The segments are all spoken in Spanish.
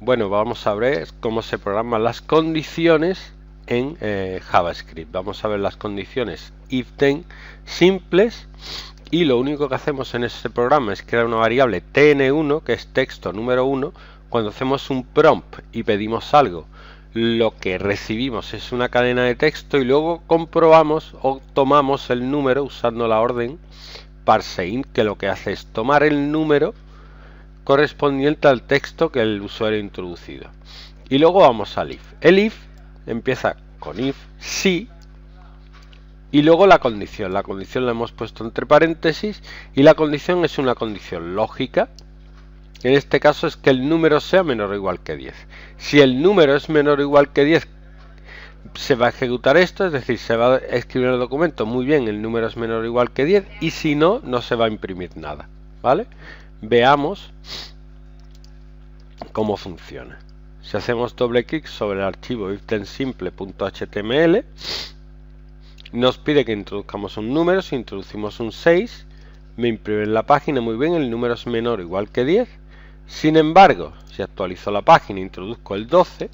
Bueno, vamos a ver cómo se programan las condiciones en eh, JavaScript. Vamos a ver las condiciones if-then simples y lo único que hacemos en ese programa es crear una variable tn1 que es texto número 1 cuando hacemos un prompt y pedimos algo lo que recibimos es una cadena de texto y luego comprobamos o tomamos el número usando la orden parseInt que lo que hace es tomar el número correspondiente al texto que el usuario ha introducido. Y luego vamos al if. El if empieza con if sí y luego la condición. La condición la hemos puesto entre paréntesis y la condición es una condición lógica. En este caso es que el número sea menor o igual que 10. Si el número es menor o igual que 10, se va a ejecutar esto, es decir, se va a escribir el documento. Muy bien, el número es menor o igual que 10 y si no, no se va a imprimir nada. ¿Vale? Veamos cómo funciona. Si hacemos doble clic sobre el archivo iftensimple.html, nos pide que introduzcamos un número, si introducimos un 6, me imprime en la página muy bien, el número es menor igual que 10. Sin embargo, si actualizo la página e introduzco el 12,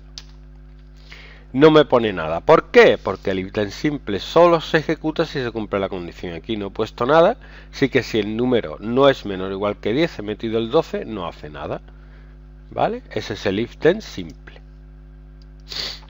no me pone nada. ¿Por qué? Porque el en simple solo se ejecuta si se cumple la condición. Aquí no he puesto nada, así que si el número no es menor o igual que 10, he metido el 12, no hace nada. ¿Vale? Ese es el en simple.